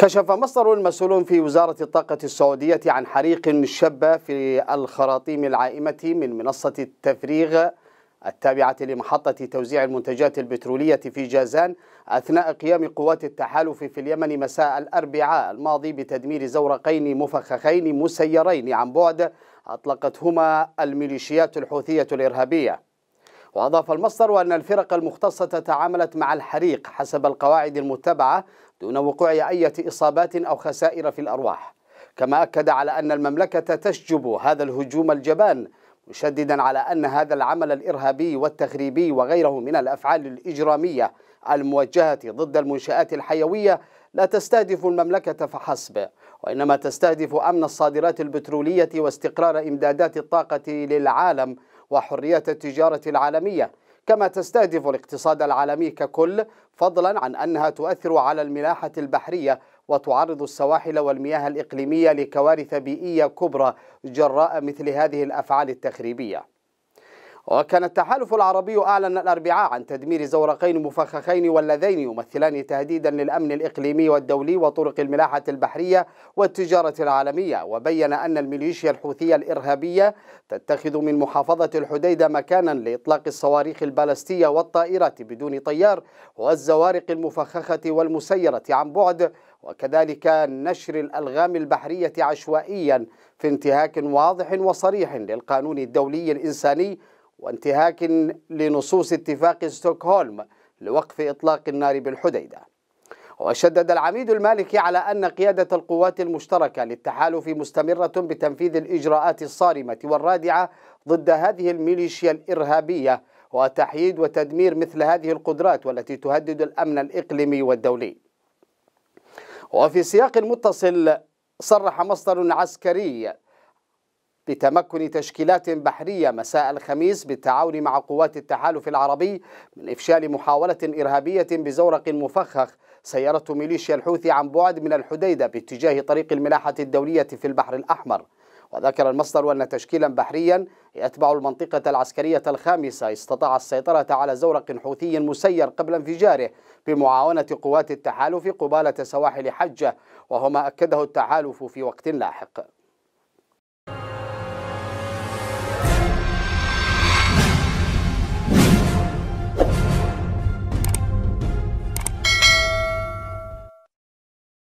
كشف مصدر مسؤول في وزارة الطاقة السعودية عن حريق شب في الخراطيم العائمة من منصة التفريغ التابعة لمحطة توزيع المنتجات البترولية في جازان أثناء قيام قوات التحالف في اليمن مساء الأربعاء الماضي بتدمير زورقين مفخخين مسيرين عن بعد أطلقتهما الميليشيات الحوثية الإرهابية وأضاف المصدر أن الفرق المختصة تعاملت مع الحريق حسب القواعد المتبعة دون وقوع أي إصابات أو خسائر في الأرواح كما أكد على أن المملكة تشجب هذا الهجوم الجبان مشددا على أن هذا العمل الإرهابي والتخريبي وغيره من الأفعال الإجرامية الموجهة ضد المنشآت الحيوية لا تستهدف المملكة فحسب وإنما تستهدف أمن الصادرات البترولية واستقرار إمدادات الطاقة للعالم وحرية التجارة العالمية كما تستهدف الاقتصاد العالمي ككل فضلا عن أنها تؤثر على الملاحة البحرية وتعرض السواحل والمياه الإقليمية لكوارث بيئية كبرى جراء مثل هذه الأفعال التخريبية وكان التحالف العربي أعلن الأربعاء عن تدمير زورقين مفخخين واللذين يمثلان تهديدا للأمن الإقليمي والدولي وطرق الملاحة البحرية والتجارة العالمية وبين أن الميليشيا الحوثية الإرهابية تتخذ من محافظة الحديدة مكانا لإطلاق الصواريخ البالستية والطائرات بدون طيار والزوارق المفخخة والمسيرة عن بعد وكذلك نشر الألغام البحرية عشوائيا في انتهاك واضح وصريح للقانون الدولي الإنساني وانتهاك لنصوص اتفاق ستوكهولم لوقف إطلاق النار بالحديدة وشدد العميد المالكي على أن قيادة القوات المشتركة للتحالف مستمرة بتنفيذ الإجراءات الصارمة والرادعة ضد هذه الميليشيا الإرهابية وتحييد وتدمير مثل هذه القدرات والتي تهدد الأمن الإقليمي والدولي وفي سياق متصل صرح مصدر عسكري بتمكن تشكيلات بحرية مساء الخميس بالتعاون مع قوات التحالف العربي من إفشال محاولة إرهابية بزورق مفخخ سيارة ميليشيا الحوثي عن بعد من الحديدة باتجاه طريق الملاحة الدولية في البحر الأحمر وذكر المصدر أن تشكيلا بحريا يتبع المنطقة العسكرية الخامسة استطاع السيطرة على زورق حوثي مسير قبل انفجاره بمعاونة قوات التحالف قبالة سواحل حجة وهما أكده التحالف في وقت لاحق